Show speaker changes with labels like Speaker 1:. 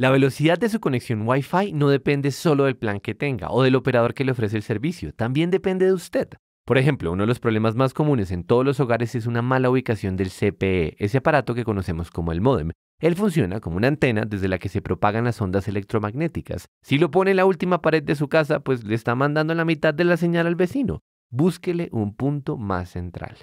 Speaker 1: La velocidad de su conexión Wi-Fi no depende solo del plan que tenga o del operador que le ofrece el servicio, también depende de usted. Por ejemplo, uno de los problemas más comunes en todos los hogares es una mala ubicación del CPE, ese aparato que conocemos como el módem. Él funciona como una antena desde la que se propagan las ondas electromagnéticas. Si lo pone en la última pared de su casa, pues le está mandando la mitad de la señal al vecino. Búsquele un punto más central.